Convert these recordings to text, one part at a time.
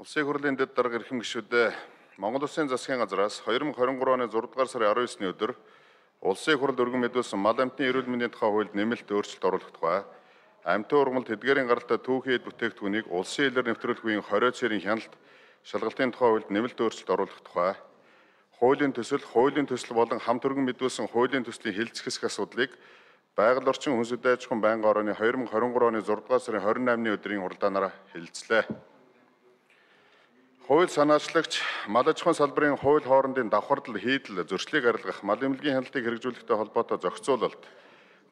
Улсын хурлын дэд дарга эрхэм гишүүд Монгол Улсын засгийн газраас 2023 оны 6 дугаар сарын 19-ний өдөр Улсын хурлд өргөн мэдүүлсэн мал амьтны эрүүл мэндийн тухай хуульд нэмэлт өөрчлөлт оруулах тухай амьтан ургамал тэдгээрийн гаралтай түүхий эд бүтээгдэхүүнийг улсын хилээр нэвтрүүлэх үеийн 20-р сарын хяналт шалгалтын тухай хуульд нэмэлт өөрчлөлт оруулах тухай хуулийн төсөл, хуулийн төсөл болон хамт өргөн мэдүүлсэн хуулийн төслийн хилцэх хэсэг асуудлыг байгаль орчин хүнс үдэ аж ахуйн байнгын орооны 2023 оны 6 дугаар сарын 28-ны өдрийн уралдаанаар хэлэлцлээ. Хууль санаачлагч мал аж ахуйн салбарын хууль хоорондын давхардл хийдэл зөрчлийг арилгах мал эмнэлгийн хяналтыг хэрэгжүүлэхтэй холбоотой зохицуулалт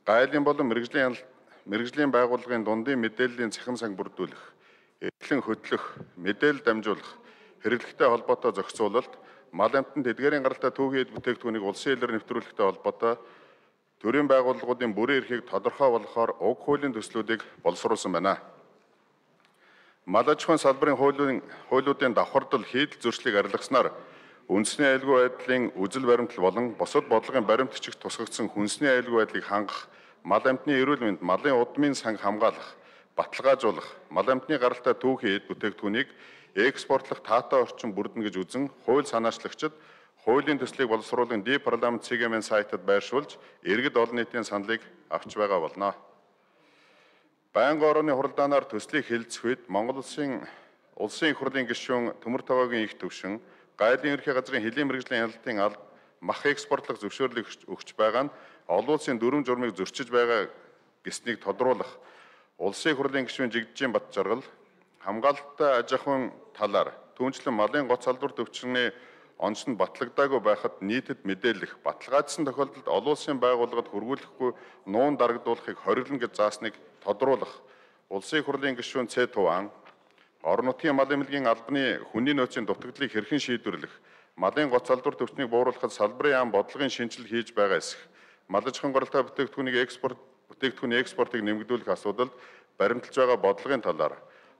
гайлын болон мэрэгжлийн мэрэгжлийн байгууллагын дундын мэдээллийн цахим сан бүрдүүлэх эдлэн хөтлөх мэдээлэл дамжуулах хэрэглэхтэй холбоотой зохицуулалт мал амтнд эдгээрийн гаралтай түүхий эд бүтээгдэхүүнийг улсын хэлээр нэвтрүүлэхтэй холбоотой төрийн байгууллагуудын бүрэн эрхийг тодорхой болохоор уг хуулийн төслүүдийг боловсруулсан байна. Мал аж ахуйн салбарын хуулийн хуулиудын давхардал хийдэл зөрчлийг арилгаснаар үндэсний аюулгүй байдлын үзэл баримтал болон бусад бодлогын баримт бичиг тусгагдсан хүнсний аюулгүй байдлыг хангах, мал амьтны эрүүл мэнд, малын удмын санг хамгаалах, баталгаажуулах, мал амьтны гаралтай түүхийн эд бүтээгдэхүүнийг экспортлох таатай орчин бүрдэнэ гэж үзэн хууль санаачлагчид хуулийн төслийг боловсруулан ди парламент цэгийн сайтад байршуулж иргэд олон нийтийн саналыг авч байгаа болно. Байнга орооны хуралдаанаар төслийг хэлцэх үед Монгол улсын улсын их хурлын гишүүн Төмөр Таваагийн их төвшин гайлын ерхий газрын хөлийн мэрэгжлийн хяналтын алд мах экспортлох зөвшөөрлийг өгч байгаа нь олон улсын дүрм журмыг зөрчиж байгаа гэснийг тодруулах улсын их хурлын гишүүн Жигдэжийн Бат Жаргал хамгаалалттай аж ахуйн талаар түүнчлэн малын гоц салбар төвчрний онц нь батлагдаагүй байхад нийтэд мэдээлэх, баталгаажсан тохиолдолд олон улсын байгууллагад хөрвүүлэхгүй нуун дарагдуулахыг хориглон гэж заасныг тодруулах. Улсын хурлын гишүүн Цэ Туван орон нутгийн мал эмнэлгийн албаны хүний нөөцийн дутагдлыг хэрхэн шийдвэрлэх, малын гоц албар төвчнийг бууруулахад салбарын яам бодлогын шинжил хийж байгаа эсэх, мал аж ахуйн горилтой бүтээгдэхүүнийг экспорт бүтээгдэхүүний экспортыг нэмэгдүүлэх асуудалд баримталж байгаа бодлогын талаар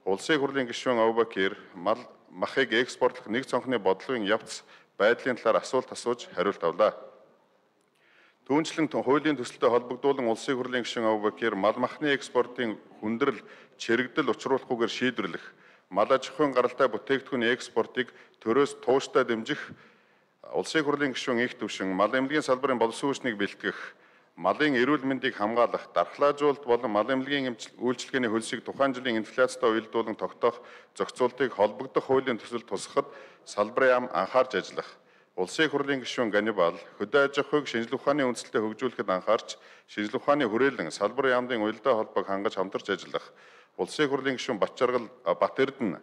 улсын хурлын гишүүн Авбакир мал махыг экспортлох нэг цонхны бодлогын явц байдлын талаар асуулт асууж хариулт авлаа. Түүнчлэн хуулийн төсөлтөд холбогдуулан улсын хурлын гишүүн Авбакир мал махны экспортын хүндрэл чирэгдэл учруулахгүйгээр шийдвэрлэх, мал аж ахуйн гаралтай бүтээгдэхүүний экспортыг төрөөс тууштай дэмжих, улсын хурлын гишүүн их төвшин мал эмнэлгийн салбарын боловсон хүчнийг бэлтгэх, малын эрүүл мэндийг хамгаалах, дархлаажуулалт болон мал эмнэлгийн үйлчилгээний хөлсийг тухайн жилийн инфляцтай уялдуулан тогтоох зохицуултыг холбогдох хуулийн төсөл тусгад салбарын ам анхаарч ажиллах. Улсын хурлын гишүүн Ганибал хөдөө аж ахуйг шинжилх ухааны үндсэлтэд хөгжүүлэхэд анхаарч, шинжилх ухааны хүрээлэн салбарын яамдын уялдаа холбоог хангаж хамтарч ажиллах. Улсын хурлын гишүүн Батчаргал Бат Эрдэнэ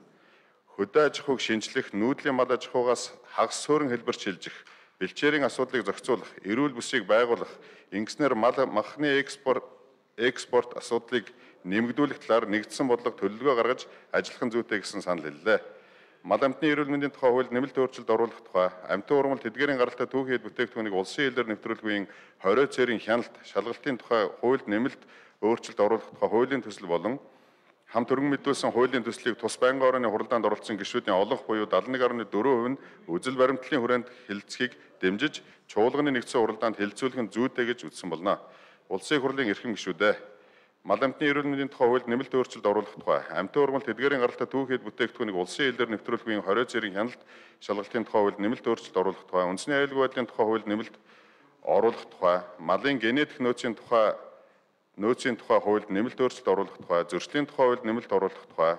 хөдөө аж ахуйг шинжлэх, нүүдлийн мал аж ахуйгаас хагас суурин хэлбэр шилжих бэлчээрийн асуудлыг зохицуулах, эрүүл бүсийг байгуулах, ингэснээр мал махны экспорт экспорт асуудлыг нэмэгдүүлэх талаар нэгдсэн бодлого төлөвлөгөө гаргаж ажиллахын зүйтэй гэсэн санал хэллээ. Мал амтны эрүүл мэндийн тухай хууль нэмэлт өөрчлөлт оруулах тухай амтны урмал тэдгэрийн гаралтай түүхийд бүтээгдэхүүнийг улсын хилээр нэвтрүүлгийн 20 цэрийн хяналт шалгалтын тухай хуульд нэмэлт өөрчлөлт оруулах тухай хуулийн төсөл болон хамт өргөн мэдүүлсэн хуулийн төслийг тус байнгын орооны хуралдаанд оролцсон гишүүдийн олонх буюу 71.4% нь үзэл баримтлалын хүрээнд хилцхийг дэмжиж чуулганы нэгдсэн хуралдаанд хилцүүлэх нь зүйтэй гэж үзсэн болно. Улсын хурлын эрхэм гишүүдээ Мал амтны эрүүл мэндийн тухай хуульд нэмэлт өөрчлөлт оруулах тухай амтны ургамал тэдгээрийн гаралтай түүхэд бүтээгдэхүүнийг улсын хилээр нэвтрүүлэхийн 20 зэргийн хяналт шалгалтын тухай хуульд нэмэлт өөрчлөлт оруулах тухай үндэсний аюулгүй байдлын тухай хуульд нэмэлт оруулах тухай малын генетик нөөцийн тухай нөөцийн тухай хуульд нэмэлт өөрчлөлт оруулах тухай, зөрчлийн тухай хуульд нэмэлт оруулах тухай,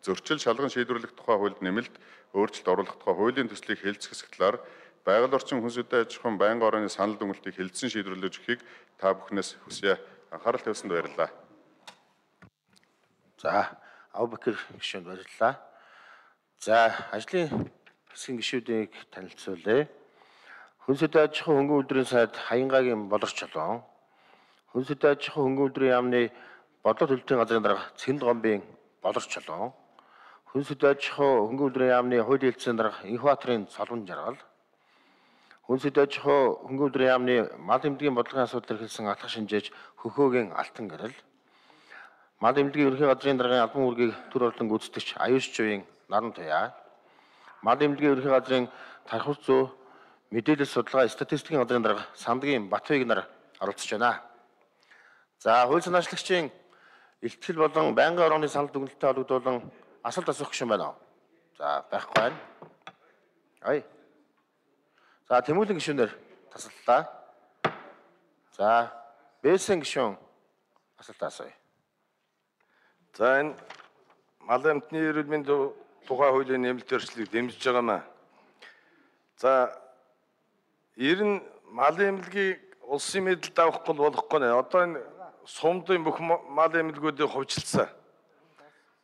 зөрчил шалган шийдвэрлэх тухай хуульд нэмэлт өөрчлөлт оруулах тухай хуулийн төслийг хэлцэх талаар байгаль орчин хүнс үдэ аж ахуйн байнгын орны санал дүнэлтийг хэлэлцэн шийдвэрлэж өгөхийг та бүхнээс хүсье. Анхаарал тавьсанд баярлалаа. За, Авбакер гишүүнд баярлалаа. За, ажлын хэсгийн гишүүдийг танилцуулъя. Хүнс үдэ аж ахуйн хөнгөн үйлдвэрийн сайд Хаянгагийн болорч чулуун Хүнсэд аж ахуй хөнгөн өдрийн яамны бодлого төлөвлөлтийн газрын дарга Цэнд гомбын болорч чулуун Хүнсэд аж ахуй хөнгөн өдрийн яамны хууль хэлтсийн дарга Инхбаатарын салбан жаргал Хүнсэд аж ахуй хөнгөн өдрийн яамны мал эмнэлгийн бодлогын асуудал эрхэлсэн алхах шинжээж хөхөөгийн алтан гэрэл Мал эмнэлгийн ерөнхий газрын даргын албан үүргийг төр орлон гүйцэтгэгч Аюш Жувийн Наран Туяа Мал эмнэлгийн ерөнхий газрын тархурц зөө мэдээлэл судалгаа статистикийн газрын дарга Самдгийн Батбыг нар оролцож байна. За хууль санаачлагчийн ихтгэл болон байнгын орооны санал дүгнэлттэй холбогдуулан асуулт асуух гүшин байна уу? За байхгүй байна. Ой. За тэмүүлэн гишүүнээр тасаллаа. За бэлсэн гишүүн асуулт асууя. За энэ мал амтны эрүүл мэндийн тухай хуулийн нэмэлт өөрчлөлийг дэмжиж байгаа маа. За ер нь мал эмнэлгийг улсын мэдэлд авахгүй болохгүй нэ. Одоо энэ сумдын бүх мал эмэлгүүдийг хувьчилсан.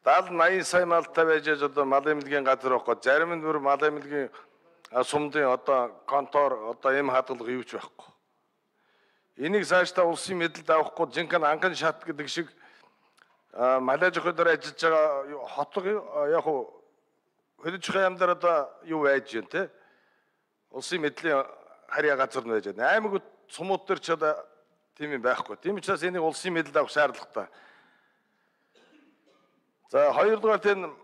70 80 сая малтай байж аж одоо мал эмэлгийн газар байхгүй. Зарим нь бүр мал эмэлгийн сумдын одоо контор одоо эм хадгалах юуч байхгүй. Энийг цаашдаа улсын мэдэлд авахгүй жинхэнэ анхан шат гэдэг шиг малайж хөдөр ажиллаж байгаа хотго яг хөдөж байгаа юм дээр одоо юу байж гэн те улсын мэдлийн харьяа газар нь байж гэн аймаг сумууд төр ч одоо Тийм юм байхгүй. Тийм учраас энийг улсын мэдэлд авах шаардлагатай. За хоёрдугаар тийм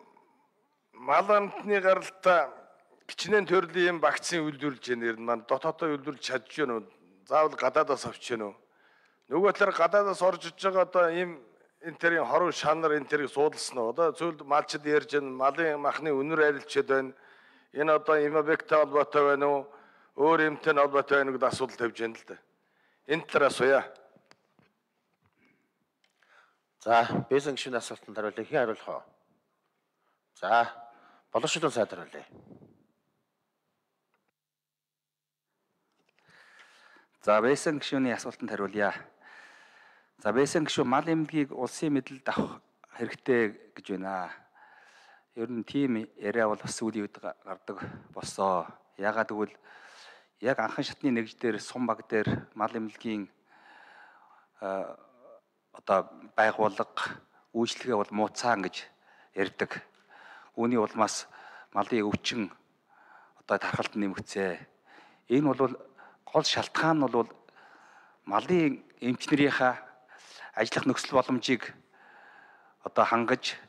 мал амтны гаралтай хичнээн төрлийн юм вакцины үйлдвэрлэж байна. Ер нь маань дотоодоо үйлдвэрлэж чадж байна уу? Заавал гадаадаас авч байна уу? Нөгөө талаар гадаадаас орж иж байгаа одоо ийм энэ төрлийн хорон шанар энэ төрийг суудалсан уу? Одоо зөвхөн малчд ярьж байна, малын махны өнөр арилчд байна. Энэ одоо имобекта холбоотой байна уу? Өөр юмтай холбоотой байна гэдэг асуулт тавьж байна л да. Энэ талаараа суя. За, бизнес гишүүн асуултанд хариулъя. Хин хариулах уу? За, боловсруулалтын сайд хариулъя. За, бизнес гишүүний асуултанд хариулъя. За, бизнес гишүүн мал эмнэлгийг улсын мэдлэлд авах хэрэгтэй гэж байна. Ер нь тийм яриа бол бас сүүлийн үед гардаг болсон. Ягаад гэвэл яг анхан шатны нэгж дээр сум баг дээр мал эмнэлгийн одоо байгууллага үйлчлэгээ бол мууцаан гэж ярьдаг. Үүний улмаас малын өвчин одоо тархалт нэмэгцээ. Энэ бол гол шалтгаан нь бол малын эмчнэрийнхаа ажиллах нөхцөл боломжийг одоо хангаж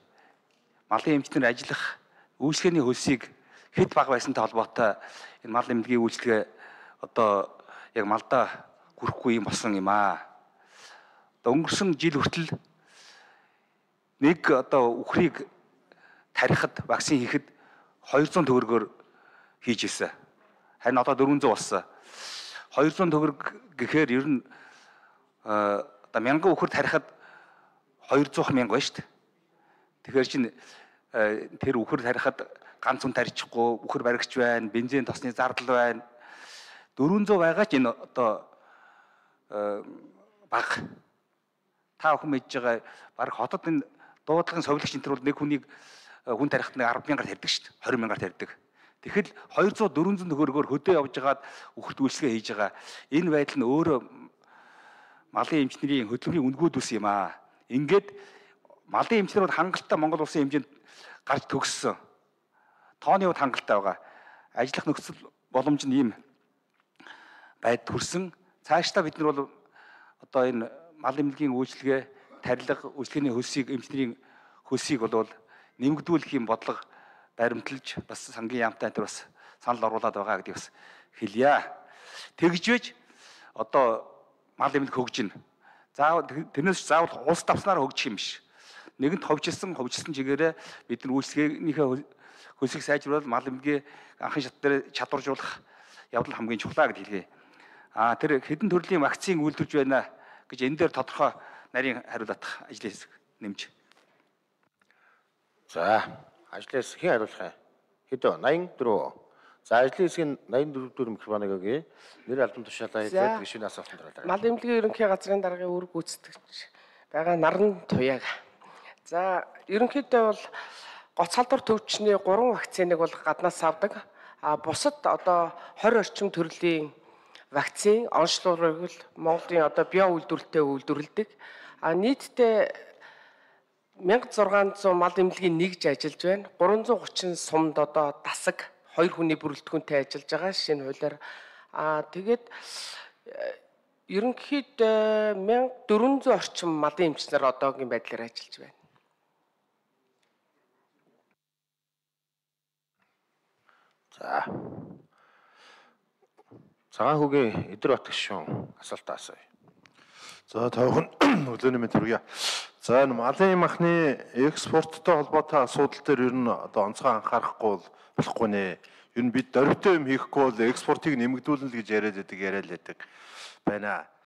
малын эмчнэр ажиллах үйлчлэгээний хөлсийг хэд бага байсантай холбоотой энэ мал эмнэлгийн үйлчлэгээ одоо яг малдаа хүрэхгүй юм болсон юм аа. Одоо өнгөрсөн жил хүртэл нэг одоо үхрийг тарихад вакцин хийхэд 200 төгрөгөөр хийж ирсэн. Харин одоо 400 болсон. 200 төгрөг гэхээр ер нь оо 1000 үхэр тарихад 200 мянга байна шүү дээ. Тэгэхээр чинь тэр үхэр тарихад ганц хүн тарьчихгүй, үхэр баригч байна, бензин тосны зардал байна. 400 байгаа ч энэ одоо э, баг та бүхэн мэдж байгаа баг хотод энэ дуудлагын совилгч энэ төр бол нэг хүнийг э, хүн тарихт нэг 10 мянгаар тарьдаг шүү дээ 20 мянгаар тарьдаг Тэгэхэд 200 400 төгрөгөөр хөдөө явжгаад үхэрт үйлчлэгээ хийж байгаа энэ байдал нь өөрөө малын эмчнэрийн хөдөлмөрийн үнгүүд үс юм аа. Ингээд малын эмчнэр бол хангалттай Монгол улсын хэмжээнд гарч төгссөн. Тооны хувьд хангалттай байгаа. Ажиллах нөхцөл боломж нь ийм байд хүрсэн. Цаашдаа бид нар бол одоо энэ мал эмнэлгийн үйлчилгээ, тарилга, үйлчилгээний хөлсийг, эмчнэрийн хөлсийг бол нэмэгдүүлэх юм бодлого баримтлж бас сангийн яамтай энэ бас санал оруулаад байгаа гэдгийг бас хэлье. Тэгжвэж одоо мал эмнэлэг хөгжинэ. Заавал тэрнээс заавал улс давснаар хөгжих юм биш. Нэгэнт хөгжилсэн хөгжилсэн чигээрээ бид нар үйлчлэгээнийхээ хөлсийг сайжруулах, мал эмнэлгийн анхын шат дээр чадваржуулах явдал хамгийн чухлаа гэж хэлгээ а тэр хэдэн төрлийн вакцин үйлдвэрж байна гэж энэ дээр тодорхой нарийн хариулах ажлын хэсэг нэмж. За, ажлын хэсэг хин хариулах юм. Хэдөө 84. За, ажлын хэсгийн 84 дэх микрофоныг өгье. Нэр албан тушаалаа хийгээд гишүүний асуултанд оролцоо. Мал эмнэлгийн ерөнхий газрын даргын үүрэг гүйцэтгэгч байгаа Наран Туяаг. За, ерөнхийдөө бол гоц халдвар төвчний 3 вакциныг бол гаднаас авдаг. А бусад одоо 20 орчим төрлийн вакцин онцлогыг л Монголын одоо био үйлдвэрлэлтэд үйлдвэрлэдэг. А нийтдээ 1600 мал эмнэлгийн нэгж ажиллаж байна. 330 сумд одоо дасаг хоёр хүний бүрэлдэхүүнтэй ажиллаж байгаа шинэ хуулиар. А тэгээд э, ерөнхийдөө 1400 орчим малын эмчнэр одоогийн байдлаар ажиллаж байна. За Цагаан хөгийн эдэр батг шүүн асуулт асууя. За тавхан өглөөний мэнд хүргэе. За малын махны экспорттой холбоотой асуудал дээр ер нь одоо онцгой анхаарахгүй болохгүй нэ. Ер нь бид дөрвтэй юм хийхгүй бол экспортыг нэмэгдүүлнэ л гэж яриад байдаг яриад байдаг байна.